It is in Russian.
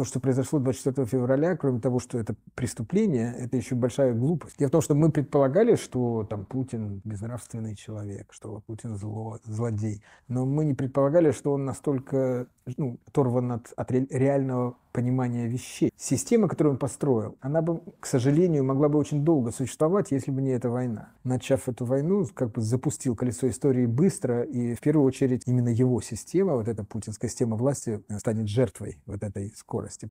то, что произошло 24 февраля, кроме того, что это преступление, это еще большая глупость. Дело в том, что мы предполагали, что там Путин безнравственный человек, что Путин зло, злодей. Но мы не предполагали, что он настолько ну, оторван от, от реального понимания вещей. Система, которую он построил, она бы, к сожалению, могла бы очень долго существовать, если бы не эта война. Начав эту войну, как бы запустил колесо истории быстро, и в первую очередь именно его система, вот эта путинская система власти, станет жертвой вот этой скорости.